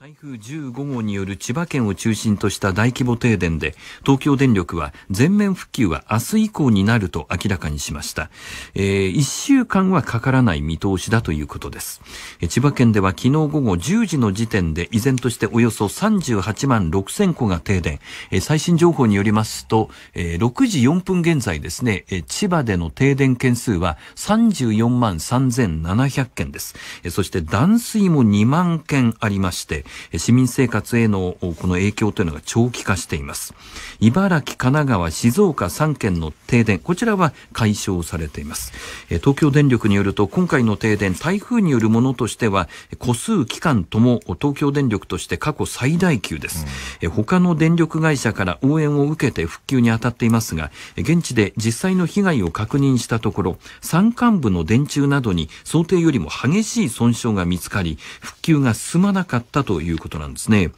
台風15号による千葉県を中心とした大規模停電で、東京電力は全面復旧は明日以降になると明らかにしました。えー、1週間はかからない見通しだということです。千葉県では昨日午後10時の時点で依然としておよそ38万6千戸が停電。最新情報によりますと、6時4分現在ですね、千葉での停電件数は34万3700件です。そして断水も2万件ありまして、市民生活へのこの影響というのが長期化しています。茨城、神奈川、静岡3県の停電、こちらは解消されています。東京電力によると、今回の停電、台風によるものとしては、個数期間とも東京電力として過去最大級です。うん、他の電力会社から応援を受けて復旧に当たっていますが、現地で実際の被害を確認したところ、山間部の電柱などに想定よりも激しい損傷が見つかり、復旧が進まなかったとということなんですね。うん、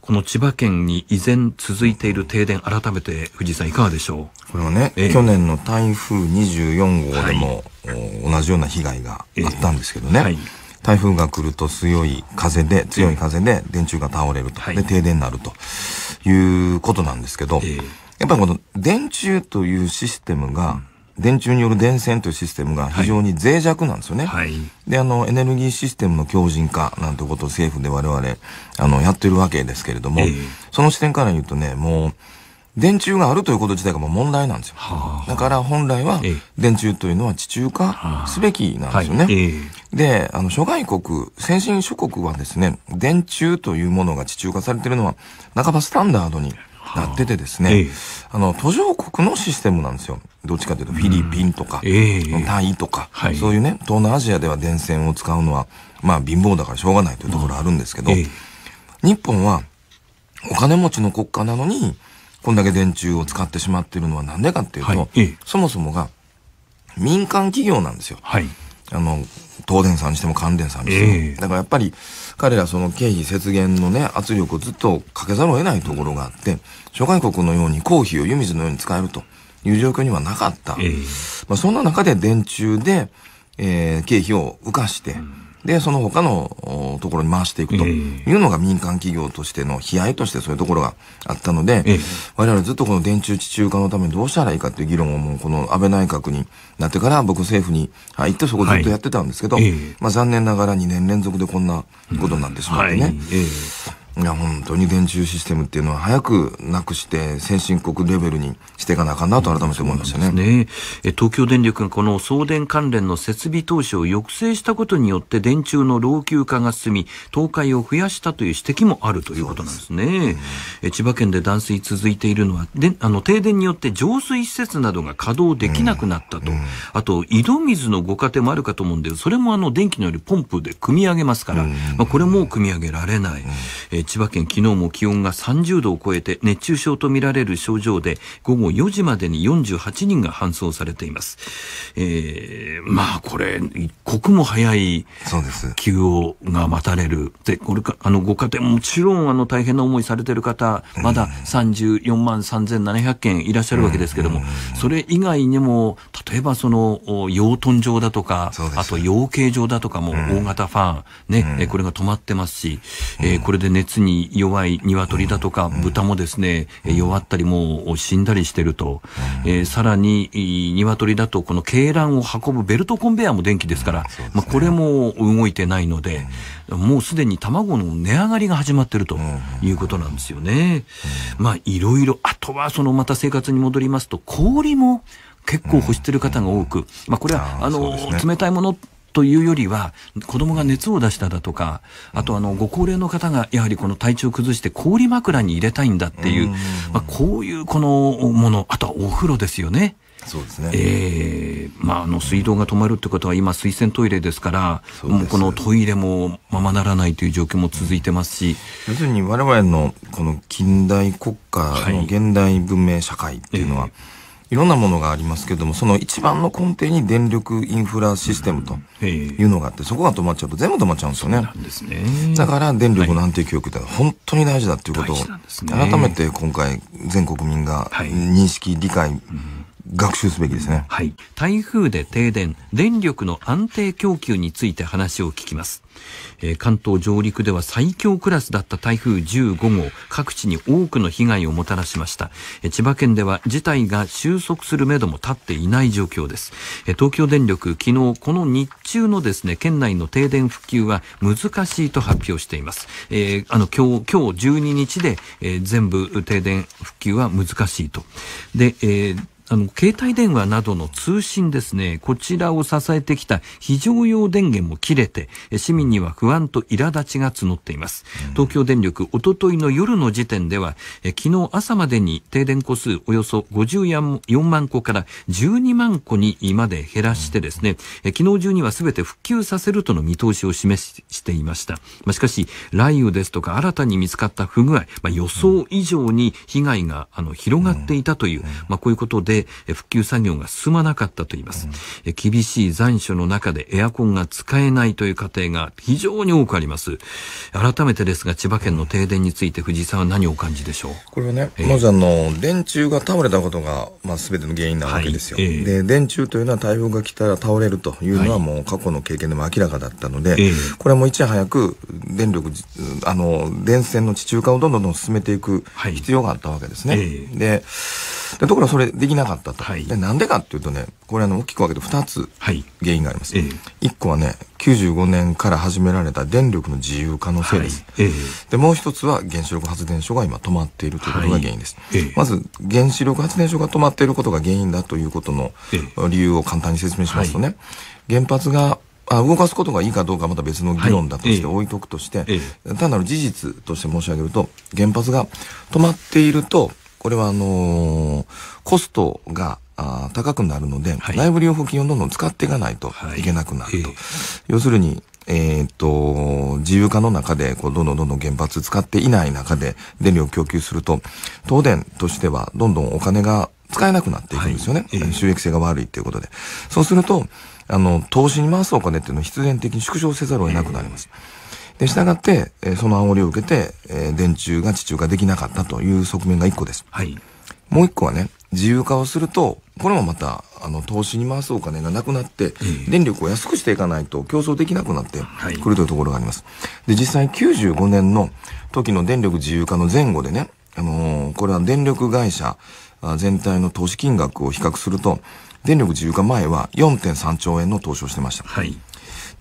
この千葉県に依然続いている停電、改めて藤井さんいかがでしょうこれはね、えー、去年の台風24号でも、はい、同じような被害があったんですけどね。えーはい台風が来ると強い風で、強い風で電柱が倒れると。で、停電になるということなんですけど、やっぱりこの電柱というシステムが、電柱による電線というシステムが非常に脆弱なんですよね。はい、で、あの、エネルギーシステムの強靭化なんてことを政府で我々、あの、やってるわけですけれども、えー、その視点から言うとね、もう、電柱があるということ自体がもう問題なんですよ。はあ、だから本来は電柱というのは地中化すべきなんですよね。はあはいえー、で、あの諸外国、先進諸国はですね、電柱というものが地中化されているのは半ばスタンダードになっててですね、あの途上国のシステムなんですよ。どっちかというとフィリピンとか、タイとか、そういうね、東南アジアでは電線を使うのは、まあ貧乏だからしょうがないというところあるんですけど、日本はお金持ちの国家なのに、こんだけ電柱を使ってしまっているのはなんでかっていうと、はい、そもそもが民間企業なんですよ。はいあの、東電さんにしても関電さんにしても、えー、だからやっぱり彼らその経費節減のね、圧力をずっとかけざるを得ないところがあって、諸外国のように公費を湯水のように使えるという状況にはなかった。えー、まあ、そんな中で電柱で、えー、経費を浮かして、うんで、その他のところに回していくというのが民間企業としての悲哀としてそういうところがあったので、我々ずっとこの電柱地中化のためにどうしたらいいかという議論をもうこの安倍内閣になってから僕政府に入ってそこずっとやってたんですけど、まあ残念ながら2年連続でこんなことになってしまってね。えいや本当に電柱システムっていうのは早くなくして先進国レベルにしていかなあかんなと改めて思いましたねう東京電力がこの送電関連の設備投資を抑制したことによって電柱の老朽化が進み倒壊を増やしたという指摘もあるということなんですね、う千葉県で断水続いているのはであの停電によって浄水施設などが稼働できなくなったと、うん、あと井戸水のご家庭もあるかと思うんでそれもあの電気のよりポンプで汲み上げますから、まあ、これも組み上げられない、千葉県昨日も気温が30度を超えて熱中症とみられる症状で午後4時までに48人が搬送されています、えー、まあこれ刻も早い休養が待たれる。で、これか、あの、ご家庭もちろん、あの、大変な思いされてる方、まだ34万3700件いらっしゃるわけですけども、それ以外にも、例えばその、養豚場だとか、あと養鶏場だとかも大型ファン、ね、これが止まってますし、えー、これで熱に弱い鶏だとか、豚もですね、弱ったりもう死んだりしてると。えー、さらに、鶏だと、この鶏卵を運ぶベルトコンベヤーも電気ですから、ね、まあ、これも動いてないので、うん、もうすでに卵の値上がりが始まってるということなんですよね。うん、まあ、いろいろ、あとはそのまた生活に戻りますと、氷も結構欲してる方が多く、まあ、これは、あの、ね、冷たいものというよりは、子供が熱を出しただとか、あとあの、ご高齢の方がやはりこの体調を崩して氷枕に入れたいんだっていう、まあ、こういうこのもの、あとはお風呂ですよね。そうですね、えーまあ、あの水道が止まるってことは今、水洗トイレですから、もうこのトイレもままならないという状況も続いてますし要するに、われわれのこの近代国家の現代文明社会っていうのは、はい、いろんなものがありますけれども、その一番の根底に電力インフラシステムというのがあって、そこが止まっちゃうと全部止まっちゃうんですよね。ねだから電力の安定教育って本当に大事だっていうことを、改めて今回全国民が認識、理解、うん学習すべきですね。はい。台風で停電、電力の安定供給について話を聞きます。えー、関東上陸では最強クラスだった台風15号、各地に多くの被害をもたらしました。えー、千葉県では事態が収束するめども立っていない状況です。えー、東京電力、昨日この日中のですね、県内の停電復旧は難しいと発表しています。えあの、今日、今日12日で、え全部停電復旧は難しいと。で、えーあの携帯電話などの通信ですね、こちらを支えてきた非常用電源も切れて、市民には不安と苛立ちが募っています。東京電力、おとといの夜の時点では、昨日朝までに停電個数およそ54万個から12万個にまで減らしてですね、昨日中には全て復旧させるとの見通しを示していました。しかし、雷雨ですとか新たに見つかった不具合、予想以上に被害があの広がっていたという、こういうことで、復旧作業が進まなかったと言います、うん、厳しい残暑の中でエアコンが使えないという家庭が非常に多くあります改めてですが千葉県の停電について藤井さんは何をお感じでしょうこれはね、えー、まずあの電柱が倒れたことが、まあ、全ての原因なわけですよ、はいえー、で電柱というのは台風が来たら倒れるというのはもう過去の経験でも明らかだったので、はいえー、これはもういち早く電力あの電線の地中化をどんどん進めていく必要があったわけですね、はい、でところがそれできなかったと。はい、で、なんでかっていうとね、これあの、大きく分けて2つ原因があります。はい1個はね、95年から始められた電力の自由化のせいです。はいで、もう1つは原子力発電所が今止まっているということが原因です。まず、原子力発電所が止まっていることが原因だということの理由を簡単に説明しますとね、原発があ動かすことがいいかどうかまた別の議論だとして置いとくとして、単なる事実として申し上げると、原発が止まっていると、これはあのー、コストがあ高くなるので、はい、内部留保金をどんどん使っていかないといけなくなると。はい、要するに、えー、っと、自由化の中で、こう、どんどんどんどん原発使っていない中で電力を供給すると、東電としてはどんどんお金が使えなくなっていくんですよね。はい、収益性が悪いっていうことで。そうすると、あの、投資に回すお金っていうのは必然的に縮小せざるを得なくなります。えーで、したがって、えー、その煽りを受けて、えー、電柱が地中化できなかったという側面が1個です。はい。もう1個はね、自由化をすると、これもまた、あの、投資に回すお金がなくなって、電力を安くしていかないと競争できなくなってくるというところがあります。で、実際95年の時の電力自由化の前後でね、あのー、これは電力会社全体の投資金額を比較すると、電力自由化前は4.3兆円の投資をしてました。はい、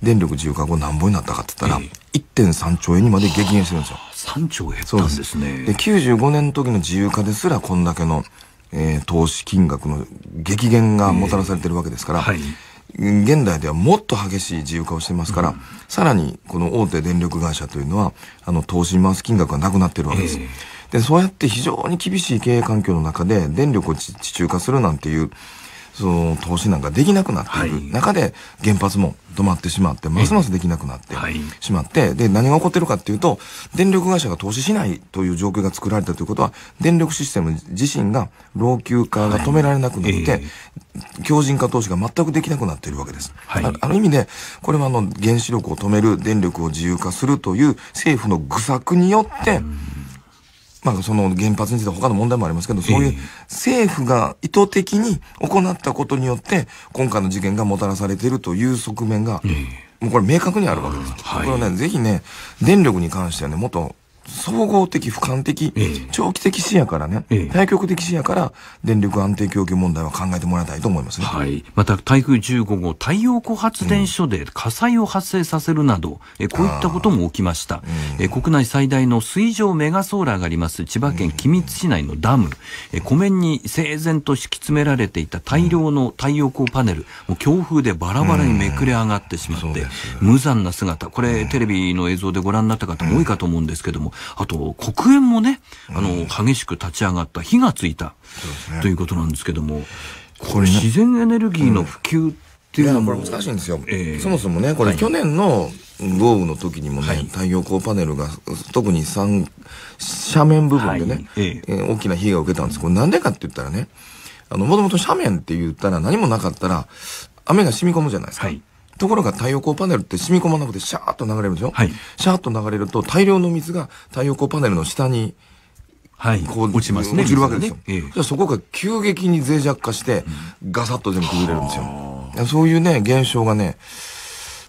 電力自由化後何本になったかって言ったら、1.3兆円にまで激減してるんですよ。3兆減ったんですね。で95年の時の自由化ですらこんだけの、えー、投資金額の激減がもたらされてるわけですから、えーはい現代ではもっと激しい自由化をしてますから、うん、さらにこの大手電力会社というのは、あの、投資に回す金額がなくなってるわけです。えー、で、そうやって非常に厳しい経営環境の中で、電力を地中化するなんていう、その投資なんかできなくなっていく中で、原発も止まってしまって、ますますできなくなってしまって、で、何が起こってるかっていうと、電力会社が投資しないという状況が作られたということは、電力システム自身が老朽化が止められなくなって、強靭化投資が全くできなくなっているわけです。ある意味で、これはあの原子力を止める、電力を自由化するという政府の愚策によって、まあ、その原発について他の問題もありますけど、そういう政府が意図的に行ったことによって、今回の事件がもたらされているという側面が、もうこれ明確にあるわけです。これはね、ぜひね、電力に関してはね、もっと総合的、俯瞰的、長期的視野からね、対極的視野から電力安定供給問題は考えてもらいたいと思いますね。はい。また台風15号、太陽光発電所で火災を発生させるなど、え、こういったことも起きました、え、国内最大の水上メガソーラーがあります千葉県君津市内のダム、え、湖面に整然と敷き詰められていた大量の太陽光パネル、もう強風でバラバラにめくれ上がってしまって、無残な姿、これ、テレビの映像でご覧になった方も多いかと思うんですけども、あと黒煙もね、あの、激しく立ち上がった、火がついた、ね、ということなんですけども、これ自然エネルギーの普及っていうのは、うん、難しいんですよ、えー、そもそもね、これ、去年の豪雨の時にもね、はい、太陽光パネルが、特に山斜面部分でね、はい、ええー、大きな被害を受けたんです。これなんでかって言ったらね、あの、もともと斜面って言ったら何もなかったら、雨が染み込むじゃないですか。はいところが太陽光パネルって染み込まなくてシャーッと流れるでしょ、はい、シャーッと流れると大量の水が太陽光パネルの下にはい、こう落ちますね。落ちるわけですよ。ねええ、じゃそこが急激に脆弱化して、ガサッと全部崩れるんですよ。そういうね、現象がね、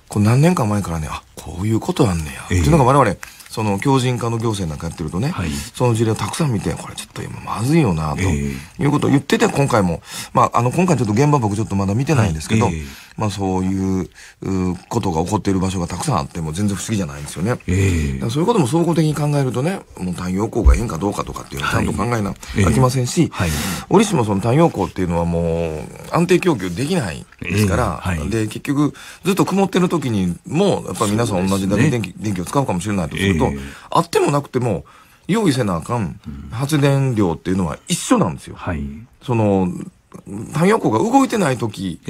こう何年か前からね、あ、こういうことあんねや、えっていうのが我々、その強靭化の行政なんかやってるとね、はい、その事例をたくさん見て、これちょっと今まずいよな、ということを言ってて、今回も、まあ、あの、今回ちょっと現場僕ちょっとまだ見てないんですけど、はい、まあ、そういうう、ことが起こっている場所がたくさんあっても全然不思議じゃないんですよね。そういうことも総合的に考えるとね、もう太陽光が変かどうかとかっていうのはちゃんと考えな、はい、きませんし、折しもその太陽光っていうのはもう安定供給できないですから、えーはい、で結局ずっと曇ってる時にもやっぱり皆さん同じだけ電気ね、電気を使うかもしれないとすると、ど、あってもなくても、用意せなあかん発電量っていうのは一緒なんですよ。はい、その、太陽光が動いてない時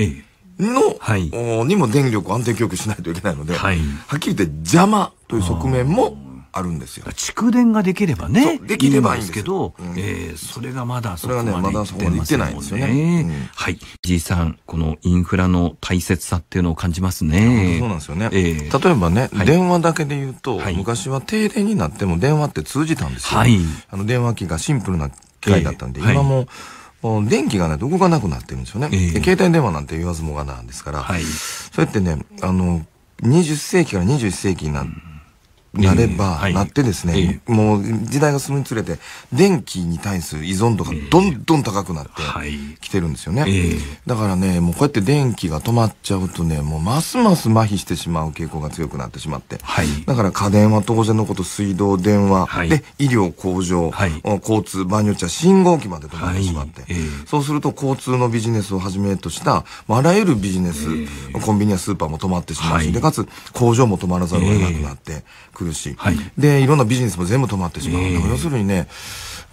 の、はい、にも電力を安定供給しないといけないので、はい、はっきり言って邪魔という側面もあるんですよ。蓄電ができればね、できればいいんですけど、うん、えー、それがまだそこまで行ってまいんですよねま、ね、はい。じいさん、このインフラの大切さっていうのを感じますね。そうなんですよね。えー、例えばね、はい、電話だけで言うと、はい、昔は停電になっても電話って通じたんですよ。はい、あの電話機がシンプルな機械だったんで、えー、今も、電気がね、動かなくなってるんですよね。えー、携帯電話なんて言わずもがなんですから、はい、そうやってね、あの、20世紀から21世紀になって、うんなれば、はい、なってですね、もう時代が進むにつれて、電気に対する依存度がどんどん高くなってきてるんですよね。だからね、もうこうやって電気が止まっちゃうとね、もうますます麻痺してしまう傾向が強くなってしまって、はい、だから家電は当然のこと、水道、電話、はい、で、医療、工場、交通、場合によっちゃ信号機まで止まってしまって、そうすると交通のビジネスをはじめとした、あらゆるビジネス、コンビニやスーパーも止まってしまうし、で、かつ工場も止まらざるを得なくなって、くるし、はい、でいろんなビジネスも全部止まってしまう、えー、要するにね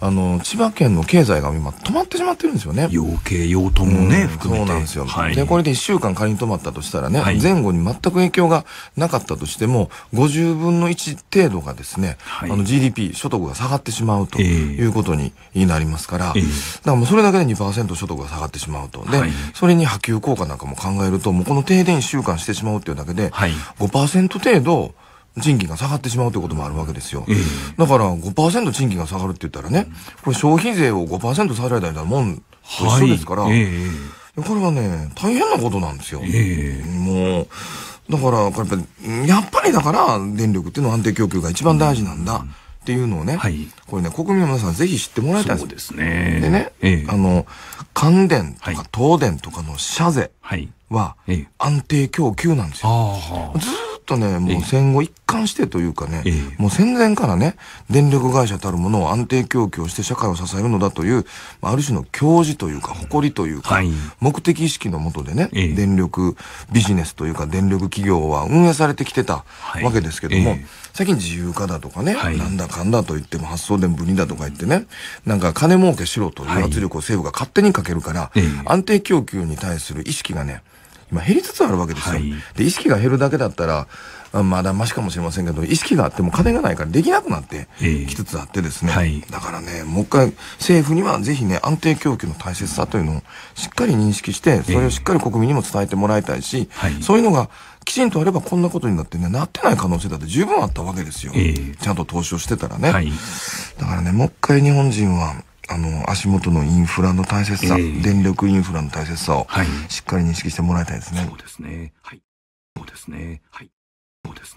あの千葉県の経済が今止まってしまってるんですよね養鶏養豚もね、うん、含めてそうなんですよ、はい、でこれで1週間仮に止まったとしたらね、はい、前後に全く影響がなかったとしても50分の1程度がですね、はい、あの GDP 所得が下がってしまうということになりますから、えー、だからもうそれだけで2%所得が下がってしまうとで、それに波及効果なんかも考えるともうこの停電1週間してしまうっていうだけで5%程度賃金が下がってしまうということもあるわけですよ。だから5%賃金が下がるって言ったらね、これ消費税を5%下げられたようなもんと一緒ですから、はいこれはね、大変なことなんですよ。もう、だからやっぱり、やっぱりだから電力っていうのは安定供給が一番大事なんだ。うんっていうのね、はい、これね、国民の皆さんぜひ知ってもらいたいです。そうですね。でね、ええ、あの、関電とか東電とかの社税は安定供給なんですよ。はいとね、もう戦後一貫してというかね、もう戦前からね、電力会社たるものを安定供給をして社会を支えるのだという、ある種の教示というか、誇りというか、目的意識のもとでね、電力ビジネスというか、電力企業は運営されてきてたわけですけども、最近自由化だとかね、なんだかんだと言っても発送電分離だとか言ってね、なんか金儲けしろという圧力を政府が勝手にかけるから、安定供給に対する意識がね、今減りつつあるわけですよ、はい、で意識が減るだけだったらまだましかもしれませんけど意識があっても金がないからできなくなってきつつあってですね、えーはい、だからねもう一回政府にはぜひね安定供給の大切さというのをしっかり認識してそれをしっかり国民にも伝えてもらいたいし、えーはい、そういうのがきちんとあればこんなことになってね、なってない可能性だって十分あったわけですよ。えー、ちゃんと投資をしてたらね。はい、だからね、もう一回日本人はあの足元のインフラの大切さ、えー、電力インフラの大切さを、はい、しっかり認識してもらいたいですね。そうですね。はい。そうですね。はい。そうですね。